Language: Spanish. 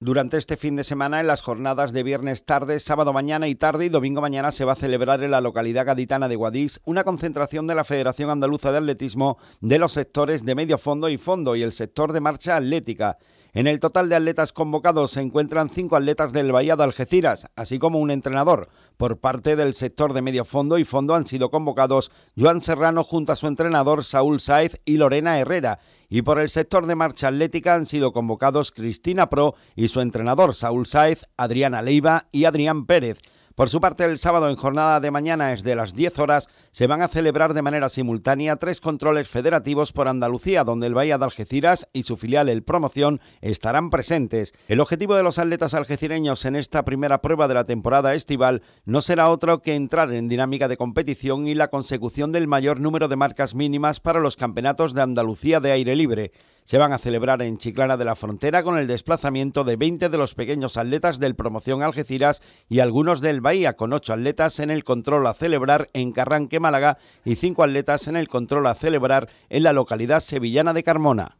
Durante este fin de semana, en las jornadas de viernes tarde, sábado mañana y tarde y domingo mañana se va a celebrar en la localidad gaditana de Guadix una concentración de la Federación Andaluza de Atletismo de los sectores de medio fondo y fondo y el sector de marcha atlética. En el total de atletas convocados se encuentran cinco atletas del de Algeciras, así como un entrenador. Por parte del sector de medio fondo y fondo han sido convocados Joan Serrano junto a su entrenador Saúl Saez y Lorena Herrera. Y por el sector de marcha atlética han sido convocados Cristina Pro y su entrenador Saúl Saez, Adriana Leiva y Adrián Pérez. Por su parte, el sábado en jornada de mañana es de las 10 horas se van a celebrar de manera simultánea tres controles federativos por Andalucía, donde el Bahía de Algeciras y su filial El Promoción estarán presentes. El objetivo de los atletas algecireños en esta primera prueba de la temporada estival no será otro que entrar en dinámica de competición y la consecución del mayor número de marcas mínimas para los campeonatos de Andalucía de aire libre se van a celebrar en Chiclana de la Frontera con el desplazamiento de 20 de los pequeños atletas del Promoción Algeciras y algunos del Bahía, con 8 atletas en el control a celebrar en Carranque, Málaga, y 5 atletas en el control a celebrar en la localidad sevillana de Carmona.